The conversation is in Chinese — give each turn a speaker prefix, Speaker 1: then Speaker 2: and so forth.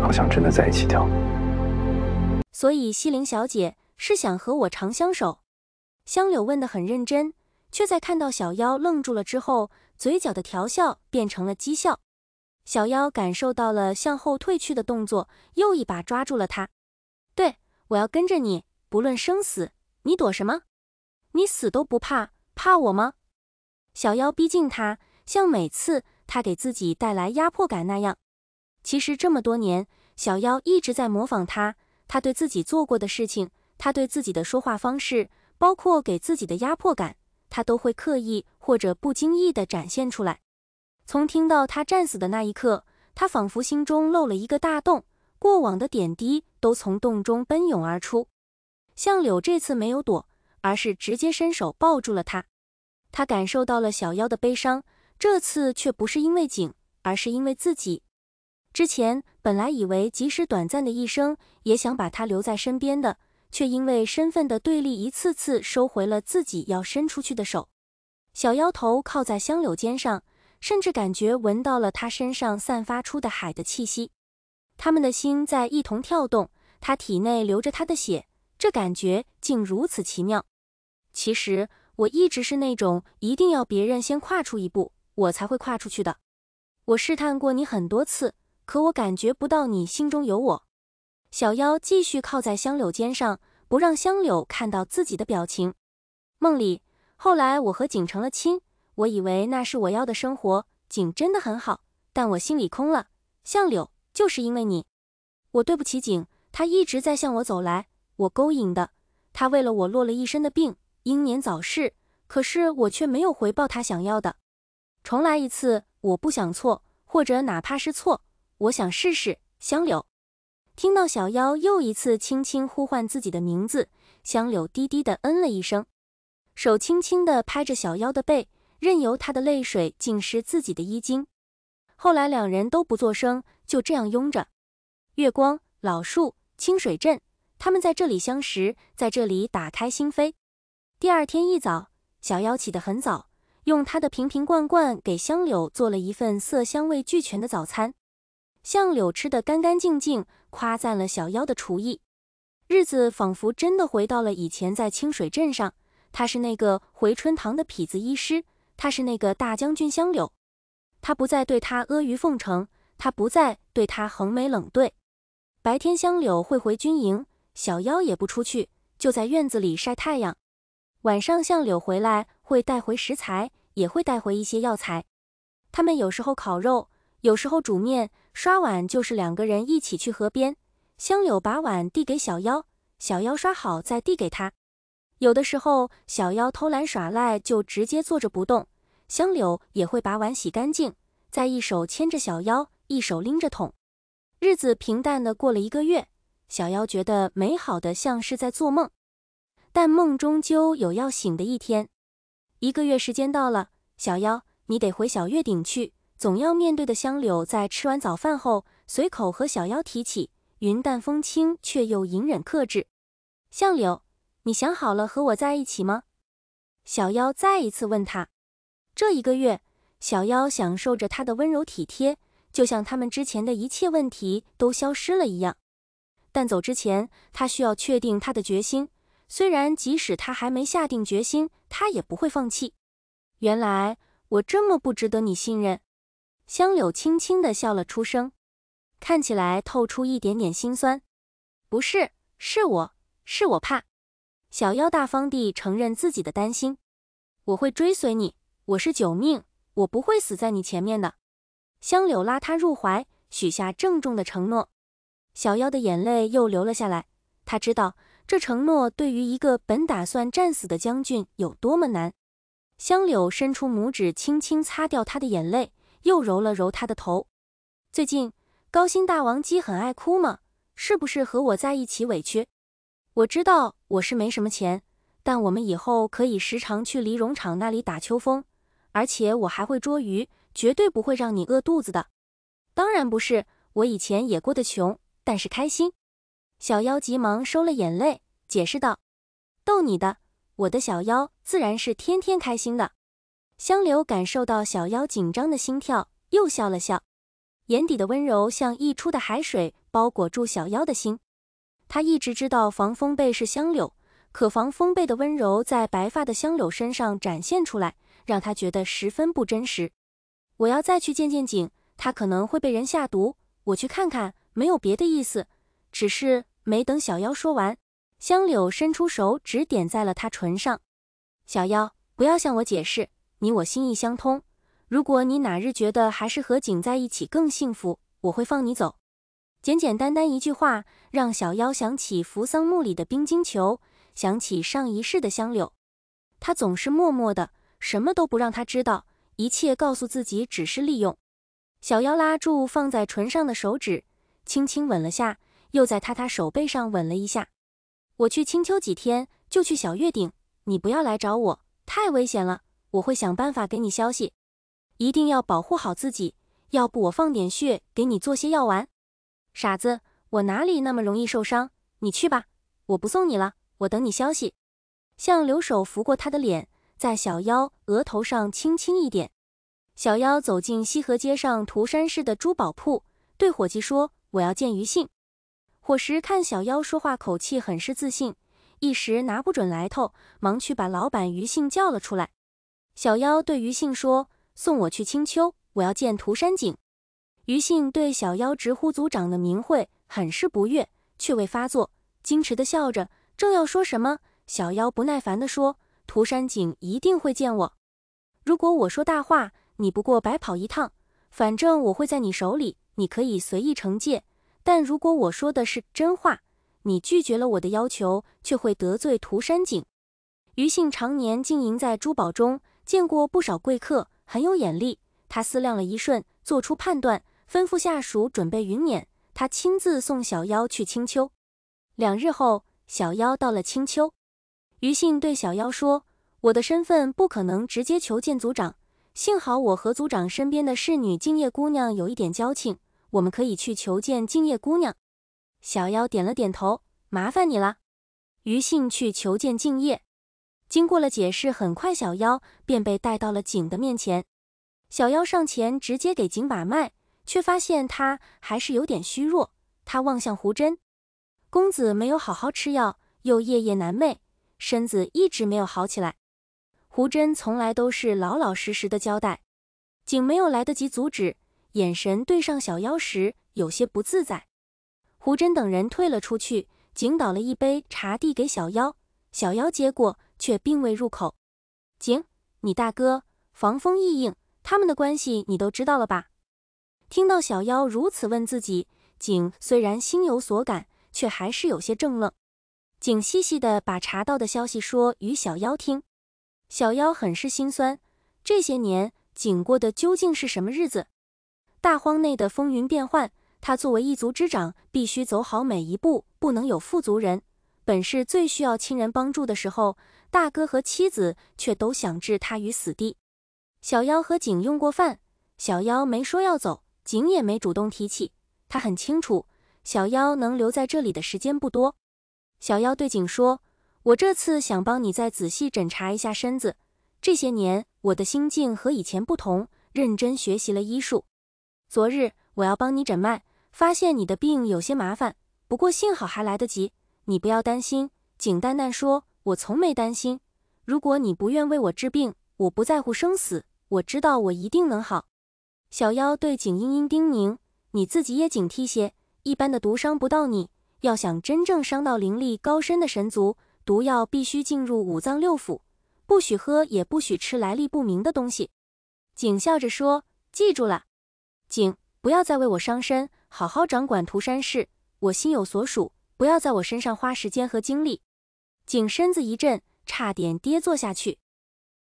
Speaker 1: 好像真的在一起跳。所以西陵小姐是想和我长相守。香柳问的很认真，却在看到小妖愣住了之后，嘴角的调笑变成了讥笑。小妖感受到了向后退去的动作，又一把抓住了他。对，我要跟着你，不论生死。你躲什么？你死都不怕，怕我吗？小妖逼近他，像每次。他给自己带来压迫感那样，其实这么多年，小妖一直在模仿他。他对自己做过的事情，他对自己的说话方式，包括给自己的压迫感，他都会刻意或者不经意地展现出来。从听到他战死的那一刻，他仿佛心中漏了一个大洞，过往的点滴都从洞中奔涌而出。向柳这次没有躲，而是直接伸手抱住了他。他感受到了小妖的悲伤。这次却不是因为景，而是因为自己。之前本来以为即使短暂的一生，也想把他留在身边的，却因为身份的对立，一次次收回了自己要伸出去的手。小妖头靠在香柳肩上，甚至感觉闻到了他身上散发出的海的气息。他们的心在一同跳动，他体内流着他的血，这感觉竟如此奇妙。其实我一直是那种一定要别人先跨出一步。我才会跨出去的。我试探过你很多次，可我感觉不到你心中有我。小妖继续靠在香柳肩上，不让香柳看到自己的表情。梦里，后来我和景成了亲，我以为那是我要的生活。景真的很好，但我心里空了。相柳，就是因为你，我对不起景。他一直在向我走来，我勾引的他，为了我落了一身的病，英年早逝。可是我却没有回报他想要的。重来一次，我不想错，或者哪怕是错，我想试试。香柳听到小妖又一次轻轻呼唤自己的名字，香柳低低的嗯了一声，手轻轻的拍着小妖的背，任由他的泪水浸湿自己的衣襟。后来两人都不作声，就这样拥着。月光、老树、清水镇，他们在这里相识，在这里打开心扉。第二天一早，小妖起得很早。用他的瓶瓶罐罐给香柳做了一份色香味俱全的早餐，相柳吃得干干净净，夸赞了小妖的厨艺。日子仿佛真的回到了以前在清水镇上，他是那个回春堂的痞子医师，他是那个大将军香柳。他不再对他阿谀奉承，他不再对他横眉冷对。白天香柳会回军营，小妖也不出去，就在院子里晒太阳。晚上相柳回来会带回食材。也会带回一些药材，他们有时候烤肉，有时候煮面，刷碗就是两个人一起去河边。香柳把碗递给小妖，小妖刷好再递给他。有的时候小妖偷懒耍赖，就直接坐着不动。香柳也会把碗洗干净，再一手牵着小妖，一手拎着桶。日子平淡的过了一个月，小妖觉得美好的像是在做梦，但梦终究有要醒的一天。一个月时间到了，小妖，你得回小月顶去，总要面对的。香柳在吃完早饭后，随口和小妖提起，云淡风轻却又隐忍克制。香柳，你想好了和我在一起吗？小妖再一次问他。这一个月，小妖享受着他的温柔体贴，就像他们之前的一切问题都消失了一样。但走之前，他需要确定他的决心。虽然即使他还没下定决心，他也不会放弃。原来我这么不值得你信任。香柳轻轻地笑了出声，看起来透出一点点心酸。不是，是我，是我怕。小妖大方地承认自己的担心。我会追随你，我是九命，我不会死在你前面的。香柳拉他入怀，许下郑重的承诺。小妖的眼泪又流了下来，他知道。这承诺对于一个本打算战死的将军有多么难？香柳伸出拇指，轻轻擦掉他的眼泪，又揉了揉他的头。最近高新大王鸡很爱哭吗？是不是和我在一起委屈？我知道我是没什么钱，但我们以后可以时常去离绒厂那里打秋风，而且我还会捉鱼，绝对不会让你饿肚子的。当然不是，我以前也过得穷，但是开心。小妖急忙收了眼泪，解释道：“逗你的，我的小妖自然是天天开心的。”香柳感受到小妖紧张的心跳，又笑了笑，眼底的温柔像溢出的海水，包裹住小妖的心。他一直知道防风被是香柳，可防风被的温柔在白发的香柳身上展现出来，让他觉得十分不真实。我要再去见见景，他可能会被人下毒，我去看看，没有别的意思。只是没等小妖说完，香柳伸出手指点在了他唇上。小妖，不要向我解释，你我心意相通。如果你哪日觉得还是和景在一起更幸福，我会放你走。简简单单一句话，让小妖想起扶桑木里的冰晶球，想起上一世的香柳。他总是默默的，什么都不让他知道，一切告诉自己只是利用。小妖拉住放在唇上的手指，轻轻吻了下。又在他他手背上吻了一下。我去青丘几天，就去小月顶，你不要来找我，太危险了。我会想办法给你消息，一定要保护好自己。要不我放点血给你做些药丸。傻子，我哪里那么容易受伤？你去吧，我不送你了。我等你消息。向留手拂过他的脸，在小妖额头上轻轻一点。小妖走进西河街上涂山市的珠宝铺，对伙计说：“我要见于信。”伙食看小妖说话口气很是自信，一时拿不准来头，忙去把老板于信叫了出来。小妖对于信说：“送我去青丘，我要见涂山璟。”于信对小妖直呼族长的名讳，很是不悦，却未发作，矜持的笑着，正要说什么，小妖不耐烦地说：“涂山璟一定会见我，如果我说大话，你不过白跑一趟，反正我会在你手里，你可以随意惩戒。”但如果我说的是真话，你拒绝了我的要求，却会得罪涂山璟。余信常年经营在珠宝中，见过不少贵客，很有眼力。他思量了一瞬，做出判断，吩咐下属准备云辇，他亲自送小妖去青丘。两日后，小妖到了青丘，余信对小妖说：“我的身份不可能直接求见族长，幸好我和族长身边的侍女静夜姑娘有一点交情。”我们可以去求见敬业姑娘。小妖点了点头，麻烦你了。于信去求见敬业，经过了解释，很快小妖便被带到了景的面前。小妖上前直接给景把脉，却发现他还是有点虚弱。他望向胡真，公子没有好好吃药，又夜夜难寐，身子一直没有好起来。胡真从来都是老老实实的交代，景没有来得及阻止。眼神对上小妖时，有些不自在。胡真等人退了出去，景倒了一杯茶递给小妖，小妖接过却并未入口。景，你大哥防风易应他们的关系你都知道了吧？听到小妖如此问自己，景虽然心有所感，却还是有些怔愣。景细细的把查到的消息说与小妖听，小妖很是心酸。这些年，景过的究竟是什么日子？大荒内的风云变幻，他作为一族之长，必须走好每一步，不能有富族人。本是最需要亲人帮助的时候，大哥和妻子却都想置他于死地。小妖和景用过饭，小妖没说要走，景也没主动提起。他很清楚，小妖能留在这里的时间不多。小妖对景说：“我这次想帮你再仔细检查一下身子。这些年，我的心境和以前不同，认真学习了医术。”昨日我要帮你诊脉，发现你的病有些麻烦，不过幸好还来得及，你不要担心。景淡淡说：“我从没担心。如果你不愿为我治病，我不在乎生死。我知道我一定能好。”小妖对景嘤嘤叮咛：“你自己也警惕些，一般的毒伤不到你。要想真正伤到灵力高深的神族，毒药必须进入五脏六腑。不许喝，也不许吃来历不明的东西。”景笑着说：“记住了。”景，不要再为我伤身，好好掌管涂山氏，我心有所属，不要在我身上花时间和精力。景身子一震，差点跌坐下去。